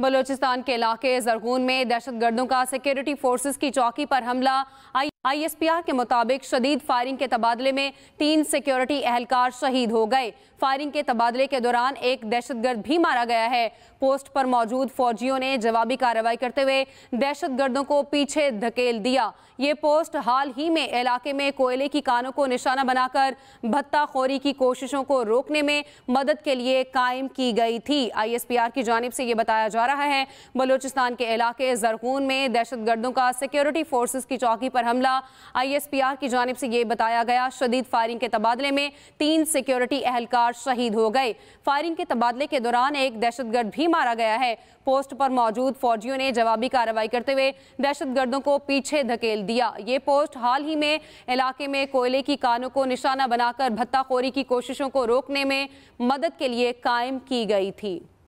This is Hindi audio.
बलूचिस्तान के इलाके जरगून में दहशत गर्दों का सिक्योरिटी फोर्सेस की चौकी पर हमला आई आईएसपीआर के मुताबिक शदीद फायरिंग के तबादले में तीन सिक्योरिटी एहलकार शहीद हो गए फायरिंग के तबादले के दौरान एक दहशतगर्द भी मारा गया है पोस्ट पर मौजूद फौजियों ने जवाबी कार्रवाई करते हुए दहशतगर्दों को पीछे धकेल दिया ये पोस्ट हाल ही में इलाके में कोयले की कानों को निशाना बनाकर भत्ताखोरी की कोशिशों को रोकने में मदद के लिए कायम की गई थी आर की जानब से ये बताया जा रहा है बलूचिस्तान के इलाके जरखून में दहशतगर्दों का सिक्योरिटी फोर्सेज की चौकी पर हमला गया आईएसपीआर की जानब से यह बताया गया शदीद फायरिंग के तबादले में तीन सिक्योरिटी एहलकार शहीद हो गए फायरिंग के तबादले के दौरान एक दहशतगर्द भी मारा गया है पोस्ट पर मौजूद फौजियों ने जवाबी कार्रवाई करते हुए दहशतगर्दों को पीछे धकेल दिया ये पोस्ट हाल ही में इलाके में कोयले की कानों को निशाना बनाकर भत्ताखोरी की कोशिशों को रोकने में मदद के लिए कायम की गई थी